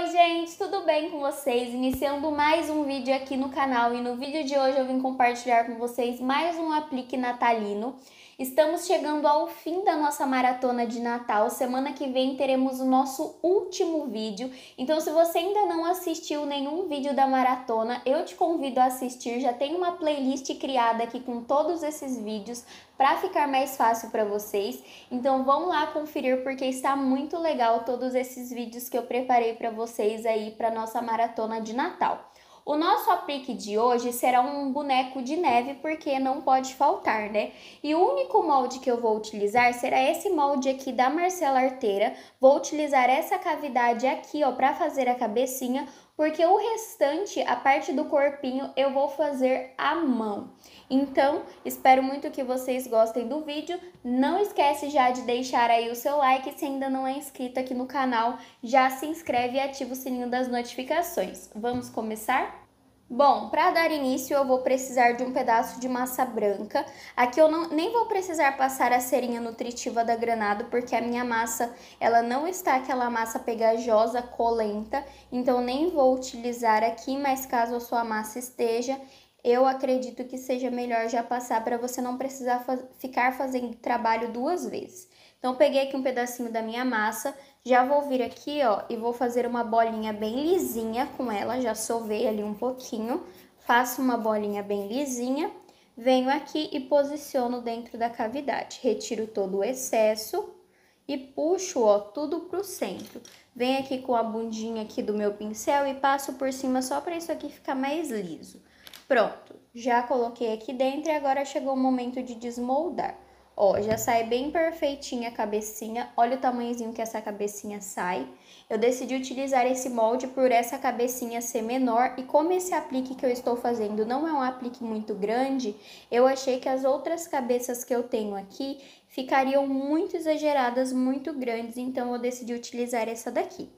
Oi gente, tudo bem com vocês? Iniciando mais um vídeo aqui no canal e no vídeo de hoje eu vim compartilhar com vocês mais um aplique natalino Estamos chegando ao fim da nossa maratona de Natal. Semana que vem teremos o nosso último vídeo. Então, se você ainda não assistiu nenhum vídeo da maratona, eu te convido a assistir. Já tem uma playlist criada aqui com todos esses vídeos para ficar mais fácil para vocês. Então, vão lá conferir porque está muito legal todos esses vídeos que eu preparei para vocês aí para nossa maratona de Natal. O nosso aplique de hoje será um boneco de neve, porque não pode faltar, né? E o único molde que eu vou utilizar será esse molde aqui da Marcela Arteira. Vou utilizar essa cavidade aqui, ó, para fazer a cabecinha porque o restante, a parte do corpinho, eu vou fazer à mão. Então, espero muito que vocês gostem do vídeo. Não esquece já de deixar aí o seu like. Se ainda não é inscrito aqui no canal, já se inscreve e ativa o sininho das notificações. Vamos começar? Bom, para dar início eu vou precisar de um pedaço de massa branca. Aqui eu não, nem vou precisar passar a serinha nutritiva da granado, porque a minha massa ela não está aquela massa pegajosa, colenta, então nem vou utilizar aqui, mas caso a sua massa esteja, eu acredito que seja melhor já passar para você não precisar fa ficar fazendo trabalho duas vezes. Então, peguei aqui um pedacinho da minha massa, já vou vir aqui, ó, e vou fazer uma bolinha bem lisinha com ela, já sovei ali um pouquinho, faço uma bolinha bem lisinha, venho aqui e posiciono dentro da cavidade. Retiro todo o excesso e puxo, ó, tudo pro centro. Venho aqui com a bundinha aqui do meu pincel e passo por cima só para isso aqui ficar mais liso. Pronto, já coloquei aqui dentro e agora chegou o momento de desmoldar. Ó, já sai bem perfeitinha a cabecinha, olha o tamanhozinho que essa cabecinha sai. Eu decidi utilizar esse molde por essa cabecinha ser menor e como esse aplique que eu estou fazendo não é um aplique muito grande, eu achei que as outras cabeças que eu tenho aqui ficariam muito exageradas, muito grandes, então eu decidi utilizar essa daqui.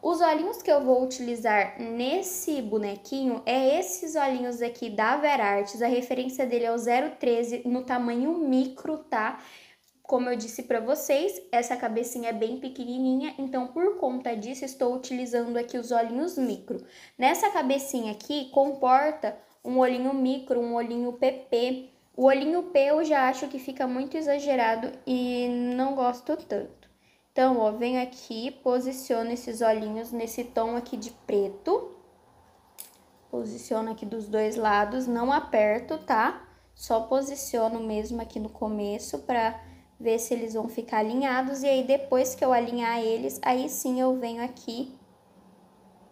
Os olhinhos que eu vou utilizar nesse bonequinho é esses olhinhos aqui da Verartes. A referência dele é o 013 no tamanho micro, tá? Como eu disse para vocês, essa cabecinha é bem pequenininha, então por conta disso estou utilizando aqui os olhinhos micro. Nessa cabecinha aqui comporta um olhinho micro, um olhinho PP. O olhinho P eu já acho que fica muito exagerado e não gosto tanto. Então, ó, vem aqui, posiciona esses olhinhos nesse tom aqui de preto. Posiciona aqui dos dois lados, não aperto, tá? Só posiciono mesmo aqui no começo pra ver se eles vão ficar alinhados. E aí, depois que eu alinhar eles, aí sim eu venho aqui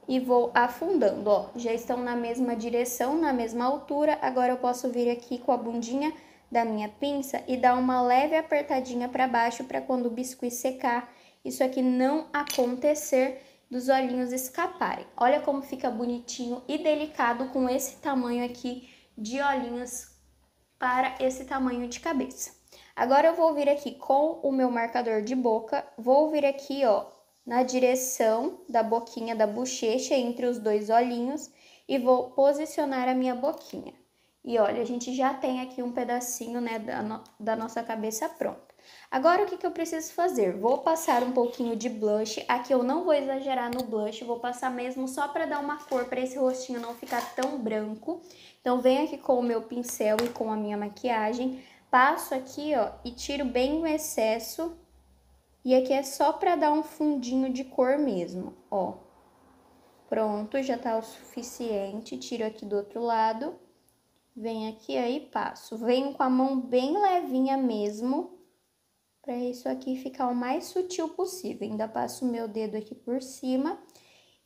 e vou afundando, ó. Já estão na mesma direção, na mesma altura. Agora eu posso vir aqui com a bundinha da minha pinça e dar uma leve apertadinha para baixo para quando o biscuit secar, isso aqui é não acontecer dos olhinhos escaparem. Olha como fica bonitinho e delicado com esse tamanho aqui de olhinhos para esse tamanho de cabeça. Agora eu vou vir aqui com o meu marcador de boca, vou vir aqui, ó, na direção da boquinha da bochecha entre os dois olhinhos e vou posicionar a minha boquinha. E olha, a gente já tem aqui um pedacinho, né, da, no da nossa cabeça pronto. Agora o que, que eu preciso fazer? Vou passar um pouquinho de blush, aqui eu não vou exagerar no blush, vou passar mesmo só para dar uma cor para esse rostinho não ficar tão branco. Então venho aqui com o meu pincel e com a minha maquiagem, passo aqui ó e tiro bem o excesso e aqui é só para dar um fundinho de cor mesmo, ó. Pronto, já tá o suficiente. Tiro aqui do outro lado. Venho aqui aí passo. Venho com a mão bem levinha mesmo para isso aqui ficar o mais sutil possível. Ainda passo o meu dedo aqui por cima.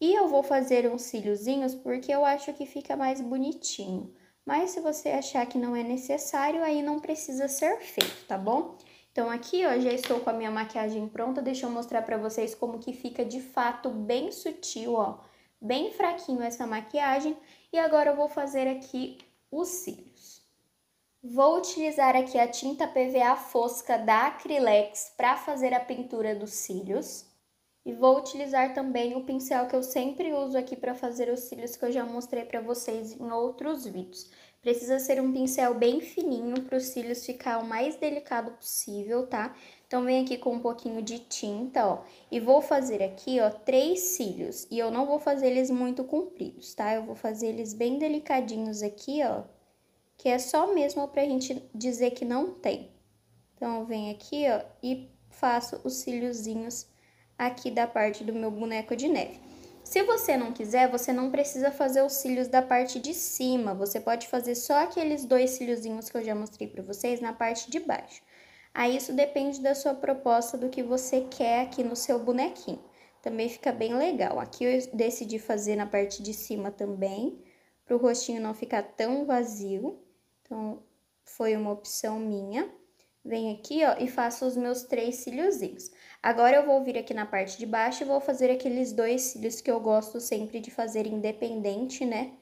E eu vou fazer uns cíliozinhos porque eu acho que fica mais bonitinho. Mas se você achar que não é necessário, aí não precisa ser feito, tá bom? Então aqui, ó, já estou com a minha maquiagem pronta. Deixa eu mostrar para vocês como que fica de fato bem sutil, ó. Bem fraquinho essa maquiagem. E agora eu vou fazer aqui o cílio. Vou utilizar aqui a tinta PVA fosca da Acrylex para fazer a pintura dos cílios. E vou utilizar também o pincel que eu sempre uso aqui para fazer os cílios que eu já mostrei para vocês em outros vídeos. Precisa ser um pincel bem fininho para os cílios ficar o mais delicado possível, tá? Então vem aqui com um pouquinho de tinta, ó, e vou fazer aqui, ó, três cílios. E eu não vou fazer eles muito compridos, tá? Eu vou fazer eles bem delicadinhos aqui, ó, que é só mesmo para a gente dizer que não tem. Então, venho aqui, ó, e faço os cíliozinhos aqui da parte do meu boneco de neve. Se você não quiser, você não precisa fazer os cílios da parte de cima, você pode fazer só aqueles dois cíliozinhos que eu já mostrei para vocês na parte de baixo. Aí isso depende da sua proposta, do que você quer aqui no seu bonequinho. Também fica bem legal. Aqui eu decidi fazer na parte de cima também, para o rostinho não ficar tão vazio. Então, foi uma opção minha. Venho aqui, ó, e faço os meus três cíliozinhos. Agora, eu vou vir aqui na parte de baixo e vou fazer aqueles dois cílios que eu gosto sempre de fazer independente, né,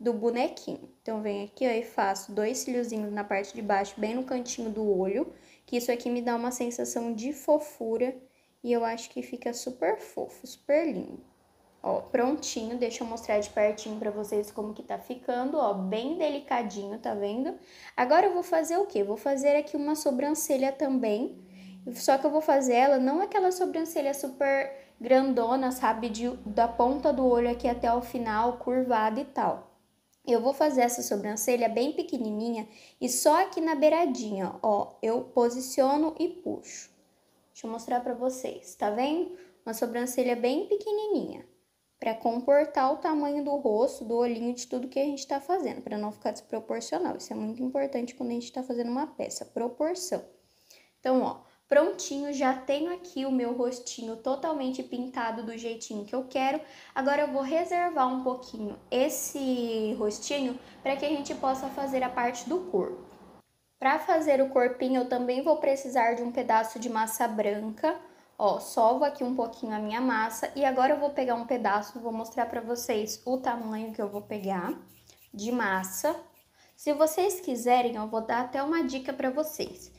do bonequinho. Então, venho aqui, ó, e faço dois cíliozinhos na parte de baixo, bem no cantinho do olho, que isso aqui me dá uma sensação de fofura e eu acho que fica super fofo, super lindo. Ó, prontinho, deixa eu mostrar de pertinho para vocês como que tá ficando, ó, bem delicadinho, tá vendo? Agora eu vou fazer o quê? Vou fazer aqui uma sobrancelha também, só que eu vou fazer ela, não aquela sobrancelha super grandona, sabe, de, da ponta do olho aqui até o final, curvada e tal. Eu vou fazer essa sobrancelha bem pequenininha e só aqui na beiradinha, ó, eu posiciono e puxo. Deixa eu mostrar pra vocês, tá vendo? Uma sobrancelha bem pequenininha para comportar o tamanho do rosto, do olhinho, de tudo que a gente está fazendo, para não ficar desproporcional. Isso é muito importante quando a gente está fazendo uma peça, proporção. Então, ó, prontinho, já tenho aqui o meu rostinho totalmente pintado do jeitinho que eu quero. Agora eu vou reservar um pouquinho esse rostinho para que a gente possa fazer a parte do corpo. Para fazer o corpinho, eu também vou precisar de um pedaço de massa branca, Ó, solvo aqui um pouquinho a minha massa e agora eu vou pegar um pedaço, vou mostrar para vocês o tamanho que eu vou pegar de massa. Se vocês quiserem, eu vou dar até uma dica para vocês.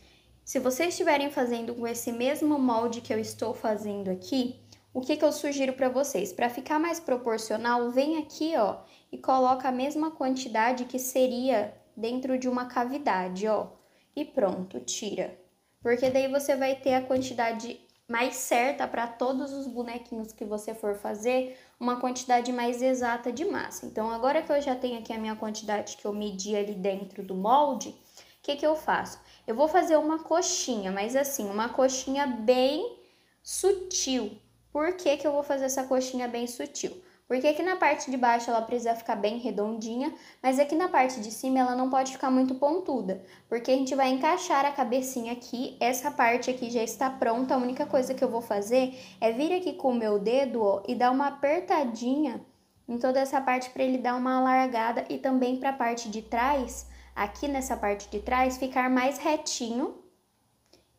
Se vocês estiverem fazendo com esse mesmo molde que eu estou fazendo aqui, o que, que eu sugiro para vocês? Para ficar mais proporcional, vem aqui, ó, e coloca a mesma quantidade que seria dentro de uma cavidade, ó. E pronto, tira. Porque daí você vai ter a quantidade mais certa para todos os bonequinhos que você for fazer, uma quantidade mais exata de massa. Então, agora que eu já tenho aqui a minha quantidade que eu medi ali dentro do molde, o que, que eu faço? Eu vou fazer uma coxinha, mas assim, uma coxinha bem sutil. Por que, que eu vou fazer essa coxinha bem sutil? Porque aqui na parte de baixo ela precisa ficar bem redondinha, mas aqui na parte de cima ela não pode ficar muito pontuda, porque a gente vai encaixar a cabecinha aqui, essa parte aqui já está pronta, a única coisa que eu vou fazer é vir aqui com o meu dedo ó, e dar uma apertadinha em toda essa parte para ele dar uma alargada e também para a parte de trás, aqui nessa parte de trás, ficar mais retinho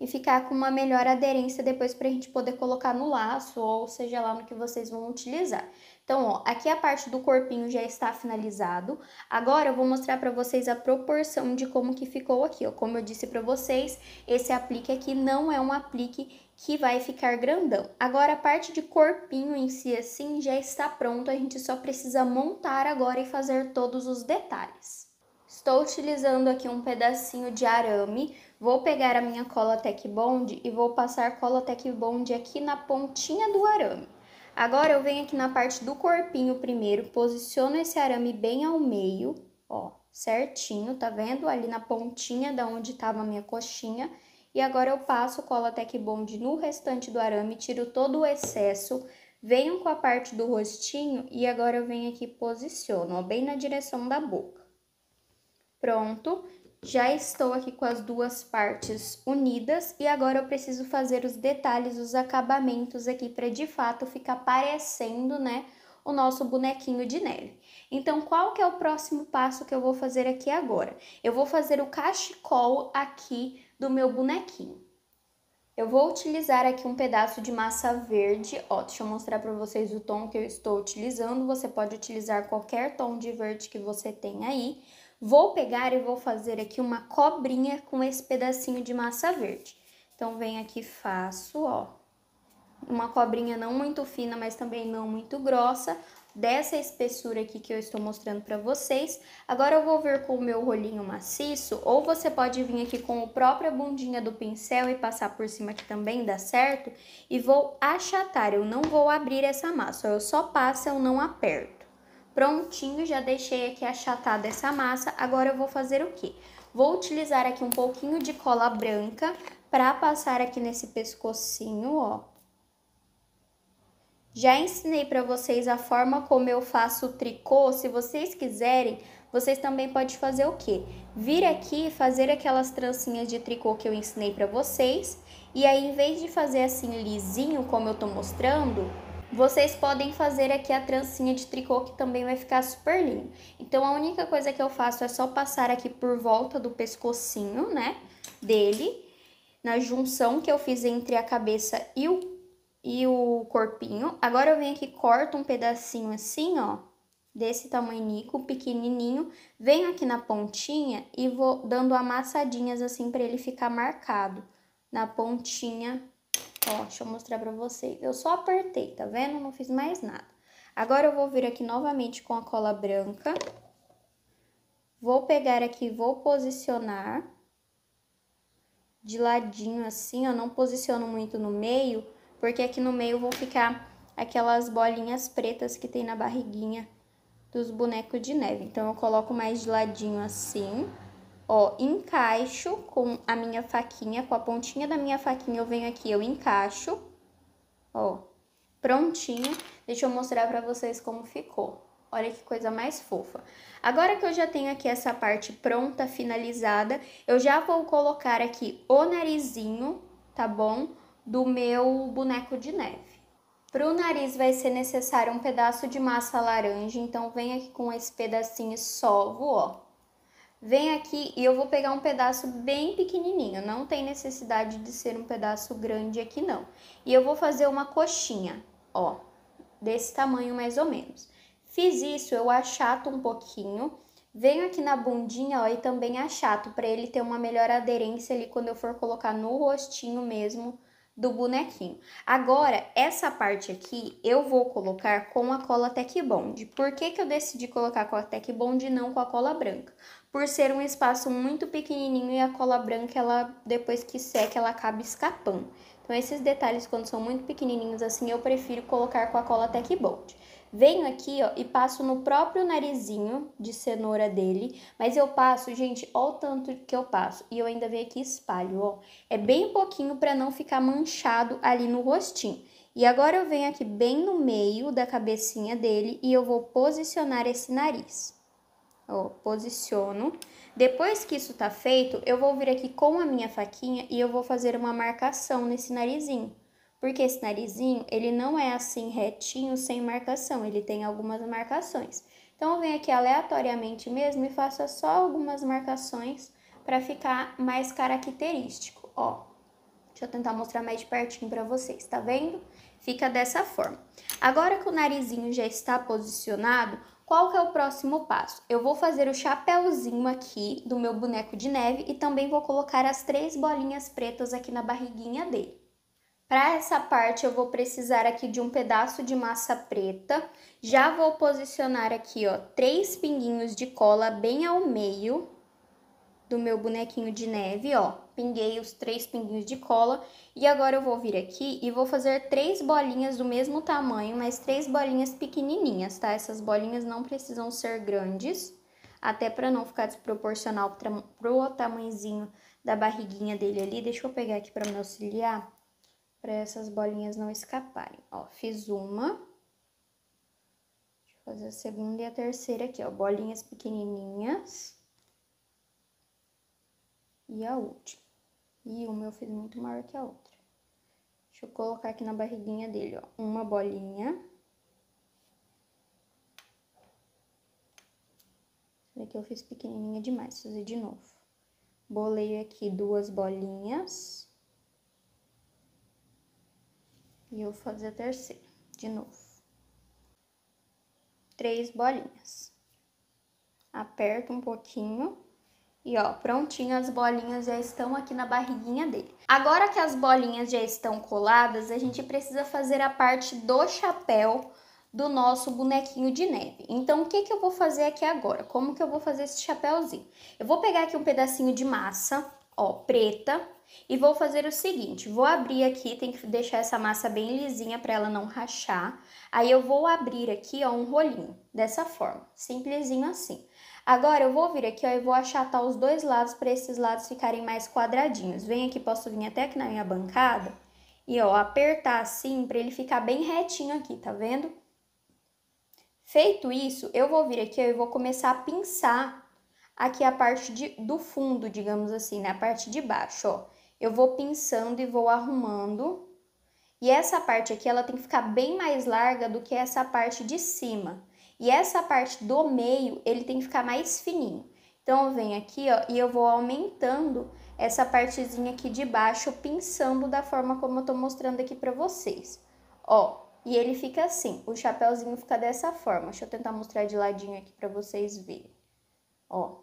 e ficar com uma melhor aderência depois para a gente poder colocar no laço ou seja lá no que vocês vão utilizar. Então, ó, aqui a parte do corpinho já está finalizado. Agora eu vou mostrar para vocês a proporção de como que ficou aqui, ó. Como eu disse para vocês, esse aplique aqui não é um aplique que vai ficar grandão. Agora a parte de corpinho em si assim já está pronto, a gente só precisa montar agora e fazer todos os detalhes. Estou utilizando aqui um pedacinho de arame, vou pegar a minha cola Tec Bond e vou passar cola Tec Bond aqui na pontinha do arame. Agora eu venho aqui na parte do corpinho primeiro, posiciono esse arame bem ao meio, ó, certinho, tá vendo? Ali na pontinha da onde tava a minha coxinha. E agora eu passo cola tec bond no restante do arame, tiro todo o excesso, venho com a parte do rostinho e agora eu venho aqui e posiciono, ó, bem na direção da boca. Pronto, já estou aqui com as duas partes unidas e agora eu preciso fazer os detalhes, os acabamentos aqui para de fato ficar parecendo, né, o nosso bonequinho de neve. Então, qual que é o próximo passo que eu vou fazer aqui agora? Eu vou fazer o cachecol aqui do meu bonequinho. Eu vou utilizar aqui um pedaço de massa verde, ó, deixa eu mostrar para vocês o tom que eu estou utilizando, você pode utilizar qualquer tom de verde que você tem aí. Vou pegar e vou fazer aqui uma cobrinha com esse pedacinho de massa verde. Então, venho aqui faço, ó, uma cobrinha não muito fina, mas também não muito grossa, dessa espessura aqui que eu estou mostrando para vocês. Agora eu vou vir com o meu rolinho maciço, ou você pode vir aqui com a própria bundinha do pincel e passar por cima que também dá certo. E vou achatar, eu não vou abrir essa massa, eu só passo, eu não aperto. Prontinho, já deixei aqui achatada essa massa. Agora eu vou fazer o quê? Vou utilizar aqui um pouquinho de cola branca para passar aqui nesse pescocinho, ó. Já ensinei para vocês a forma como eu faço o tricô. Se vocês quiserem, vocês também podem fazer o quê? Vir aqui fazer aquelas trancinhas de tricô que eu ensinei para vocês. E aí, em vez de fazer assim lisinho, como eu tô mostrando, vocês podem fazer aqui a trancinha de tricô que também vai ficar super lindo. Então, a única coisa que eu faço é só passar aqui por volta do pescocinho, né, dele, na junção que eu fiz entre a cabeça e o, e o corpinho. Agora, eu venho aqui, corto um pedacinho assim, ó, desse tamanho, pequenininho. Venho aqui na pontinha e vou dando amassadinhas assim para ele ficar marcado na pontinha Ó, deixa eu mostrar pra vocês. Eu só apertei, tá vendo? Não fiz mais nada. Agora, eu vou vir aqui novamente com a cola branca. Vou pegar aqui, vou posicionar de ladinho assim, ó. Não posiciono muito no meio, porque aqui no meio vão ficar aquelas bolinhas pretas que tem na barriguinha dos bonecos de neve. Então, eu coloco mais de ladinho assim. Ó, encaixo com a minha faquinha, com a pontinha da minha faquinha, eu venho aqui, eu encaixo. Ó, prontinho. Deixa eu mostrar pra vocês como ficou. Olha que coisa mais fofa. Agora que eu já tenho aqui essa parte pronta, finalizada, eu já vou colocar aqui o narizinho, tá bom? Do meu boneco de neve. Para o nariz vai ser necessário um pedaço de massa laranja, então vem aqui com esse pedacinho e solvo. ó vem aqui e eu vou pegar um pedaço bem pequenininho, não tem necessidade de ser um pedaço grande aqui não. E eu vou fazer uma coxinha, ó, desse tamanho mais ou menos. Fiz isso, eu achato um pouquinho, venho aqui na bundinha, ó, e também achato, para ele ter uma melhor aderência ali quando eu for colocar no rostinho mesmo do bonequinho. Agora, essa parte aqui eu vou colocar com a cola Tec Bond. Por que, que eu decidi colocar com a Tec Bond e não com a cola branca? por ser um espaço muito pequenininho e a cola branca, ela depois que seca, ela acaba escapando. Então, esses detalhes, quando são muito pequenininhos assim, eu prefiro colocar com a cola Tech Bold. Venho aqui, ó, e passo no próprio narizinho de cenoura dele, mas eu passo, gente, ó o tanto que eu passo. E eu ainda venho aqui e espalho, ó. É bem pouquinho para não ficar manchado ali no rostinho. E agora eu venho aqui bem no meio da cabecinha dele e eu vou posicionar esse nariz ó, posiciono. Depois que isso tá feito, eu vou vir aqui com a minha faquinha e eu vou fazer uma marcação nesse narizinho. Porque esse narizinho, ele não é assim retinho, sem marcação, ele tem algumas marcações. Então, eu venho aqui aleatoriamente mesmo e faço só algumas marcações para ficar mais característico, ó. Deixa eu tentar mostrar mais de pertinho para vocês, tá vendo? Fica dessa forma. Agora que o narizinho já está posicionado, qual que é o próximo passo? Eu vou fazer o chapéuzinho aqui do meu boneco de neve e também vou colocar as três bolinhas pretas aqui na barriguinha dele. Para essa parte, eu vou precisar aqui de um pedaço de massa preta. Já vou posicionar aqui, ó, três pinguinhos de cola bem ao meio do meu bonequinho de neve, ó pinguei os três pinguinhos de cola e agora eu vou vir aqui e vou fazer três bolinhas do mesmo tamanho, mas três bolinhas pequenininhas, tá? Essas bolinhas não precisam ser grandes, até para não ficar desproporcional pro tamanhozinho da barriguinha dele ali. Deixa eu pegar aqui para me auxiliar, para essas bolinhas não escaparem. Ó, fiz uma. Deixa eu fazer a segunda e a terceira aqui, ó, bolinhas pequenininhas e a última. E uma eu fiz muito maior que a outra. Deixa eu colocar aqui na barriguinha dele, ó. Uma bolinha. Essa daqui eu fiz pequenininha demais, vou fazer de novo. Bolei aqui duas bolinhas. E eu vou fazer a terceira, de novo. Três bolinhas. Aperto um pouquinho e ó, prontinho, as bolinhas já estão aqui na barriguinha dele. Agora que as bolinhas já estão coladas, a gente precisa fazer a parte do chapéu do nosso bonequinho de neve. Então, o que, que eu vou fazer aqui agora? Como que eu vou fazer esse chapéuzinho? Eu vou pegar aqui um pedacinho de massa, ó, preta, e vou fazer o seguinte, vou abrir aqui, tem que deixar essa massa bem lisinha para ela não rachar. Aí eu vou abrir aqui, ó, um rolinho, dessa forma, simplesinho assim. Agora eu vou vir aqui, ó, e vou achatar os dois lados para esses lados ficarem mais quadradinhos. Vem aqui, posso vir até aqui na minha bancada e, ó, apertar assim para ele ficar bem retinho aqui, tá vendo? Feito isso, eu vou vir aqui, ó, e vou começar a pinçar aqui a parte de, do fundo, digamos assim, né? A parte de baixo, ó. Eu vou pinçando e vou arrumando. E essa parte aqui, ela tem que ficar bem mais larga do que essa parte de cima. E essa parte do meio, ele tem que ficar mais fininho. Então, eu venho aqui, ó, e eu vou aumentando essa partezinha aqui de baixo, pinçando da forma como eu tô mostrando aqui pra vocês. Ó, e ele fica assim, o chapéuzinho fica dessa forma. Deixa eu tentar mostrar de ladinho aqui pra vocês verem. Ó,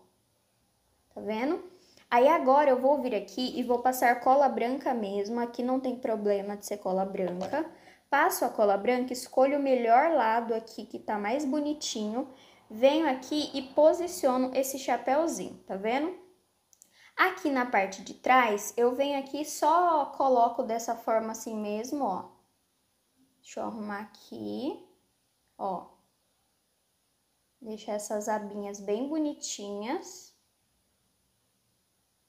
tá vendo? Aí agora eu vou vir aqui e vou passar cola branca mesmo, aqui não tem problema de ser cola branca. Passo a cola branca, escolho o melhor lado aqui que tá mais bonitinho, venho aqui e posiciono esse chapéuzinho, tá vendo? Aqui na parte de trás, eu venho aqui só coloco dessa forma assim mesmo, ó. Deixa eu arrumar aqui, ó. Deixar essas abinhas bem bonitinhas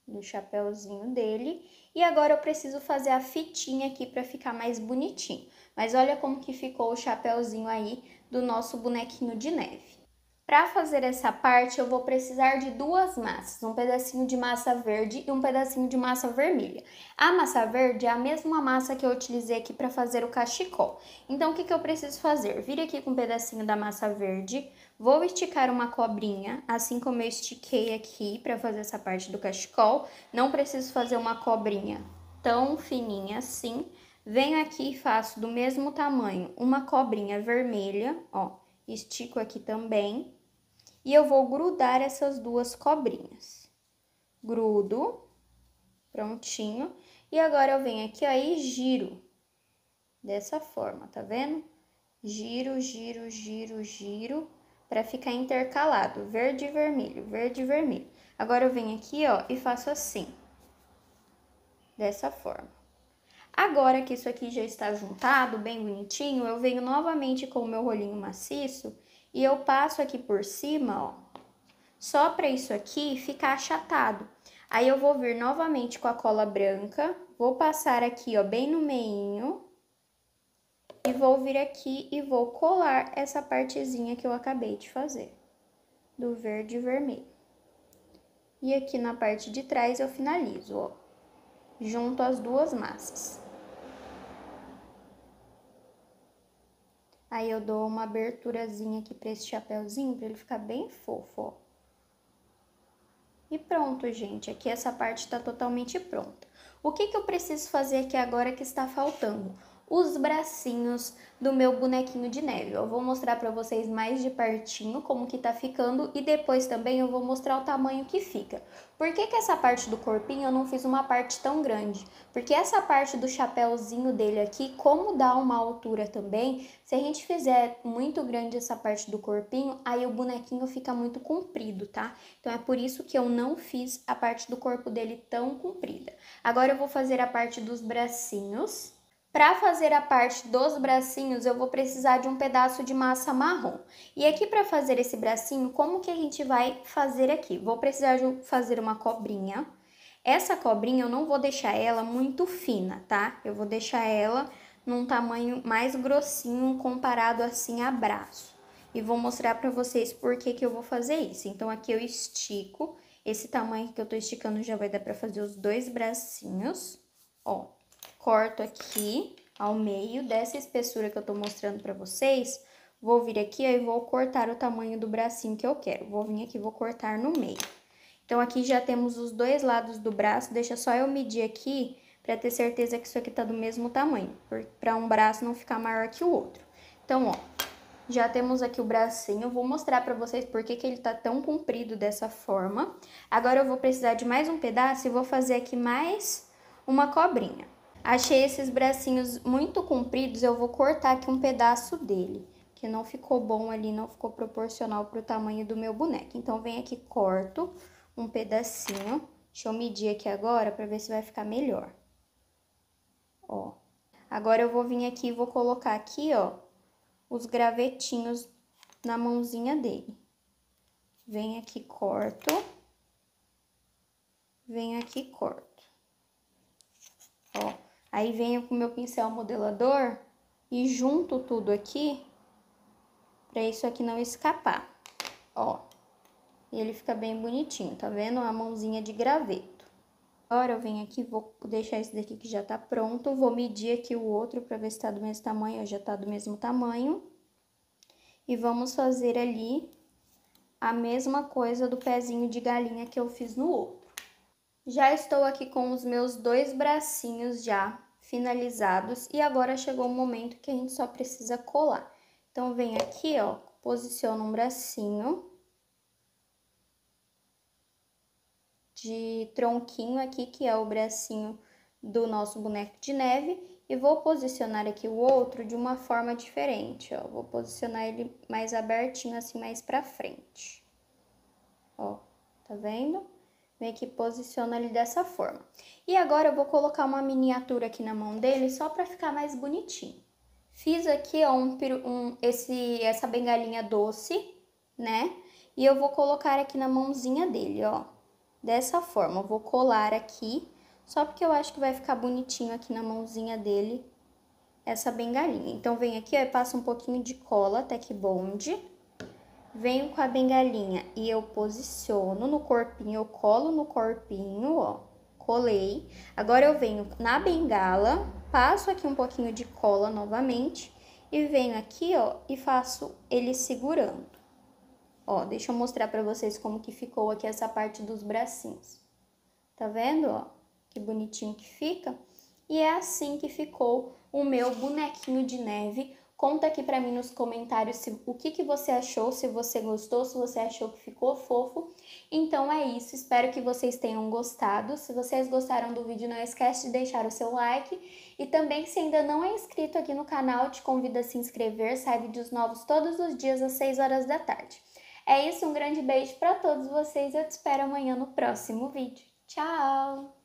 do chapéuzinho dele. E agora eu preciso fazer a fitinha aqui para ficar mais bonitinho. Mas olha como que ficou o chapéuzinho aí do nosso bonequinho de neve. Para fazer essa parte, eu vou precisar de duas massas, um pedacinho de massa verde e um pedacinho de massa vermelha. A massa verde é a mesma massa que eu utilizei aqui para fazer o cachecol. Então, o que, que eu preciso fazer? Vir aqui com um pedacinho da massa verde, vou esticar uma cobrinha, assim como eu estiquei aqui para fazer essa parte do cachecol. Não preciso fazer uma cobrinha tão fininha assim, Venho aqui e faço do mesmo tamanho uma cobrinha vermelha, ó, estico aqui também. E eu vou grudar essas duas cobrinhas. Grudo, prontinho. E agora eu venho aqui, ó, e giro. Dessa forma, tá vendo? Giro, giro, giro, giro, para ficar intercalado, verde e vermelho, verde e vermelho. Agora eu venho aqui, ó, e faço assim. Dessa forma. Agora que isso aqui já está juntado, bem bonitinho, eu venho novamente com o meu rolinho maciço e eu passo aqui por cima, ó, só para isso aqui ficar achatado. Aí eu vou vir novamente com a cola branca, vou passar aqui, ó, bem no meinho, e vou vir aqui e vou colar essa partezinha que eu acabei de fazer, do verde e vermelho. E aqui na parte de trás eu finalizo, ó, junto as duas massas. Aí eu dou uma aberturazinha aqui para esse chapéuzinho, para ele ficar bem fofo, ó. E pronto, gente, aqui essa parte está totalmente pronta. O que, que eu preciso fazer aqui agora que está faltando? os bracinhos do meu bonequinho de neve. Eu vou mostrar para vocês mais de pertinho como que tá ficando e depois também eu vou mostrar o tamanho que fica. Por que que essa parte do corpinho eu não fiz uma parte tão grande? Porque essa parte do chapéuzinho dele aqui, como dá uma altura também, se a gente fizer muito grande essa parte do corpinho, aí o bonequinho fica muito comprido, tá? Então é por isso que eu não fiz a parte do corpo dele tão comprida. Agora eu vou fazer a parte dos bracinhos. Para fazer a parte dos bracinhos, eu vou precisar de um pedaço de massa marrom. E aqui para fazer esse bracinho, como que a gente vai fazer aqui? Vou precisar de fazer uma cobrinha. Essa cobrinha eu não vou deixar ela muito fina, tá? Eu vou deixar ela num tamanho mais grossinho comparado assim a braço. E vou mostrar para vocês por que que eu vou fazer isso. Então aqui eu estico, esse tamanho que eu tô esticando já vai dar para fazer os dois bracinhos, ó corto aqui ao meio dessa espessura que eu tô mostrando pra vocês, vou vir aqui ó, e vou cortar o tamanho do bracinho que eu quero. Vou vir aqui, e vou cortar no meio. Então, aqui já temos os dois lados do braço, deixa só eu medir aqui pra ter certeza que isso aqui tá do mesmo tamanho, pra um braço não ficar maior que o outro. Então, ó, já temos aqui o bracinho, eu vou mostrar pra vocês por que, que ele tá tão comprido dessa forma. Agora eu vou precisar de mais um pedaço e vou fazer aqui mais uma cobrinha. Achei esses bracinhos muito compridos, eu vou cortar aqui um pedaço dele, que não ficou bom ali, não ficou proporcional para o tamanho do meu boneco. Então, vem aqui, corto um pedacinho. Deixa eu medir aqui agora para ver se vai ficar melhor. Ó. Agora, eu vou vir aqui e vou colocar aqui, ó, os gravetinhos na mãozinha dele. Vem aqui, corto. Vem aqui, corto. Ó. Aí venho com o meu pincel modelador e junto tudo aqui, para isso aqui não escapar. Ó, e ele fica bem bonitinho, tá vendo? A mãozinha de graveto. Agora eu venho aqui, vou deixar esse daqui que já tá pronto, vou medir aqui o outro para ver se tá do mesmo tamanho, ó, já tá do mesmo tamanho. E vamos fazer ali a mesma coisa do pezinho de galinha que eu fiz no outro. Já estou aqui com os meus dois bracinhos já finalizados e agora chegou o momento que a gente só precisa colar. Então, vem aqui, ó, posiciona um bracinho de tronquinho aqui, que é o bracinho do nosso boneco de neve, e vou posicionar aqui o outro de uma forma diferente, ó. Vou posicionar ele mais abertinho, assim, mais pra frente. Ó, tá vendo? meio que posiciono ele dessa forma. E agora eu vou colocar uma miniatura aqui na mão dele só para ficar mais bonitinho. Fiz aqui ó, um, um, esse, essa bengalinha doce, né? E eu vou colocar aqui na mãozinha dele, ó. Dessa forma, eu vou colar aqui, só porque eu acho que vai ficar bonitinho aqui na mãozinha dele essa bengalinha. Então, vem aqui ó, e passa um pouquinho de cola, até que bonde. Venho com a bengalinha e eu posiciono no corpinho, eu colo no corpinho, ó. Colei. Agora eu venho na bengala, passo aqui um pouquinho de cola novamente e venho aqui, ó, e faço ele segurando. Ó, deixa eu mostrar para vocês como que ficou aqui essa parte dos bracinhos. Tá vendo, ó? Que bonitinho que fica. E é assim que ficou o meu bonequinho de neve Conta aqui para mim nos comentários se, o que, que você achou, se você gostou, se você achou que ficou fofo. Então é isso, espero que vocês tenham gostado. Se vocês gostaram do vídeo, não esquece de deixar o seu like. E também, se ainda não é inscrito aqui no canal, te convido a se inscrever. Sai vídeos novos todos os dias às 6 horas da tarde. É isso, um grande beijo para todos vocês. Eu te espero amanhã no próximo vídeo. Tchau!